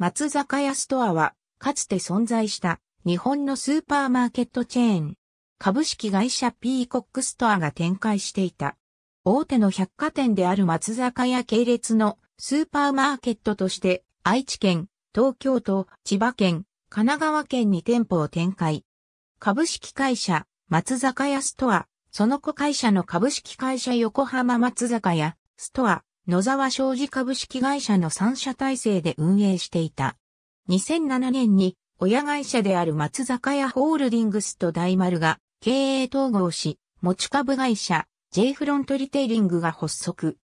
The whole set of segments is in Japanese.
松坂屋ストアは、かつて存在した日本のスーパーマーケットチェーン、株式会社ピーコックストアが展開していた。大手の百貨店である松坂屋系列のスーパーマーケットとして、愛知県、東京都、千葉県、神奈川県に店舗を展開。株式会社、松坂屋ストア、その子会社の株式会社横浜松坂屋、ストア、野沢商事株式会社の3社体制で運営していた。2007年に親会社である松坂屋ホールディングスと大丸が経営統合し、持ち株会社 J フロントリテイリングが発足。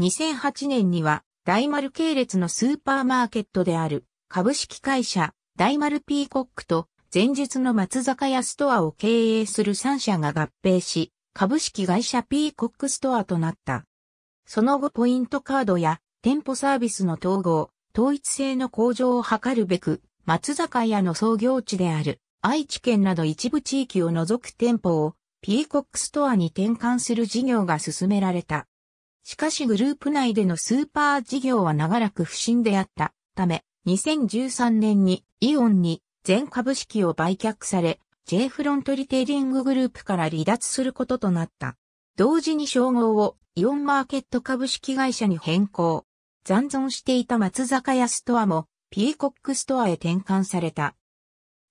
2008年には大丸系列のスーパーマーケットである株式会社大丸ピーコックと前述の松坂屋ストアを経営する3社が合併し、株式会社ピーコックストアとなった。その後ポイントカードや店舗サービスの統合、統一性の向上を図るべく、松坂屋の創業地である愛知県など一部地域を除く店舗をピーコックストアに転換する事業が進められた。しかしグループ内でのスーパー事業は長らく不振であったため、2013年にイオンに全株式を売却され、J フロントリテイリンググループから離脱することとなった。同時に称号をイオンマーケット株式会社に変更。残存していた松坂屋ストアもピーコックストアへ転換された。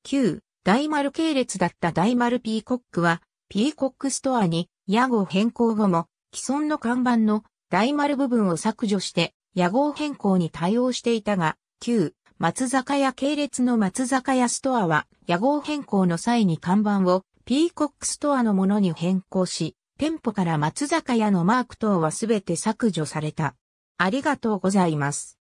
旧大丸系列だった大丸ピーコックはピーコックストアに屋号変更後も既存の看板の大丸部分を削除して屋号変更に対応していたが、旧松坂屋系列の松坂屋ストアは屋号変更の際に看板をピーコックストアのものに変更し、店舗から松坂屋のマーク等はすべて削除された。ありがとうございます。